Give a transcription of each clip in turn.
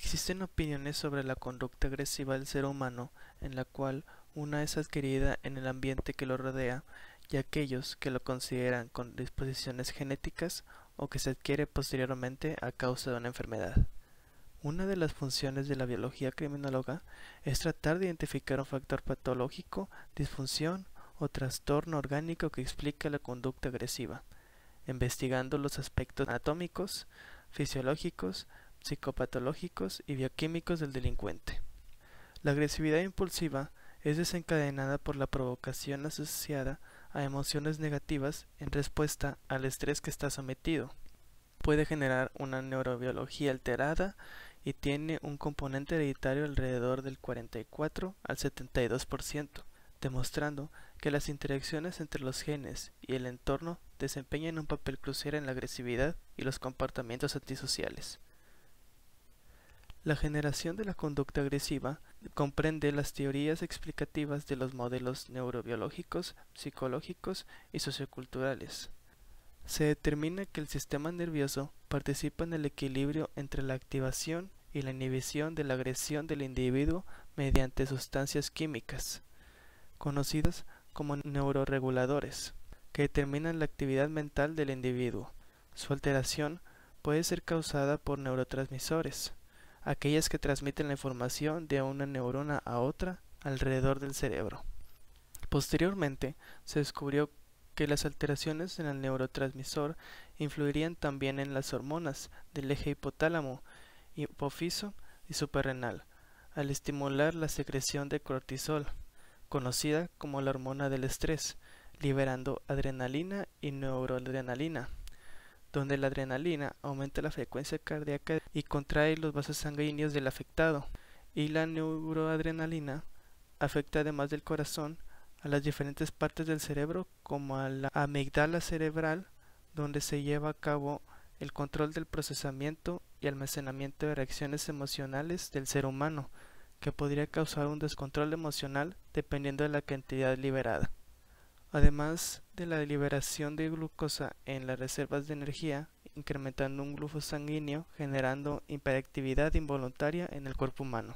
Existen opiniones sobre la conducta agresiva del ser humano, en la cual una es adquirida en el ambiente que lo rodea, y aquellos que lo consideran con disposiciones genéticas o que se adquiere posteriormente a causa de una enfermedad. Una de las funciones de la biología criminóloga es tratar de identificar un factor patológico, disfunción o trastorno orgánico que explica la conducta agresiva, investigando los aspectos anatómicos, fisiológicos, psicopatológicos y bioquímicos del delincuente. La agresividad impulsiva es desencadenada por la provocación asociada a emociones negativas en respuesta al estrés que está sometido. Puede generar una neurobiología alterada y tiene un componente hereditario alrededor del 44 al 72%, demostrando que las interacciones entre los genes y el entorno desempeñan un papel crucial en la agresividad y los comportamientos antisociales. La generación de la conducta agresiva comprende las teorías explicativas de los modelos neurobiológicos, psicológicos y socioculturales. Se determina que el sistema nervioso participa en el equilibrio entre la activación y la inhibición de la agresión del individuo mediante sustancias químicas, conocidas como neuroreguladores, que determinan la actividad mental del individuo. Su alteración puede ser causada por neurotransmisores, aquellas que transmiten la información de una neurona a otra alrededor del cerebro. Posteriormente, se descubrió que las alteraciones en el neurotransmisor influirían también en las hormonas del eje hipotálamo, hipofiso y suprarrenal, al estimular la secreción de cortisol, conocida como la hormona del estrés, liberando adrenalina y neuroadrenalina donde la adrenalina aumenta la frecuencia cardíaca y contrae los vasos sanguíneos del afectado, y la neuroadrenalina afecta además del corazón a las diferentes partes del cerebro como a la amigdala cerebral donde se lleva a cabo el control del procesamiento y almacenamiento de reacciones emocionales del ser humano, que podría causar un descontrol emocional dependiendo de la cantidad liberada. Además, de la liberación de glucosa en las reservas de energía, incrementando un glufo sanguíneo, generando hiperactividad involuntaria en el cuerpo humano.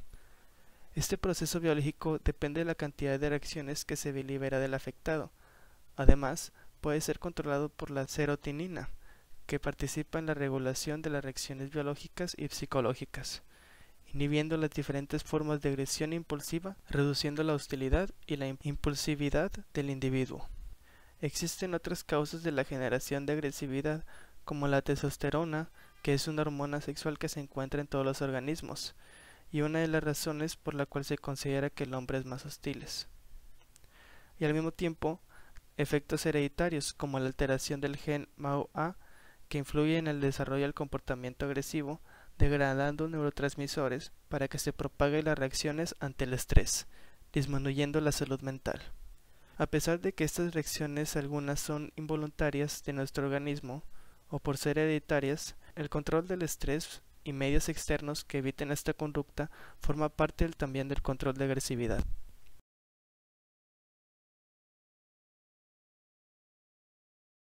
Este proceso biológico depende de la cantidad de reacciones que se libera del afectado. Además, puede ser controlado por la serotinina, que participa en la regulación de las reacciones biológicas y psicológicas, inhibiendo las diferentes formas de agresión impulsiva, reduciendo la hostilidad y la impulsividad del individuo. Existen otras causas de la generación de agresividad, como la testosterona, que es una hormona sexual que se encuentra en todos los organismos, y una de las razones por la cual se considera que el hombre es más hostil. Y al mismo tiempo, efectos hereditarios, como la alteración del gen MAO-A, que influye en el desarrollo del comportamiento agresivo, degradando neurotransmisores para que se propague las reacciones ante el estrés, disminuyendo la salud mental. A pesar de que estas reacciones algunas son involuntarias de nuestro organismo o por ser hereditarias, el control del estrés y medios externos que eviten esta conducta forma parte también del control de agresividad.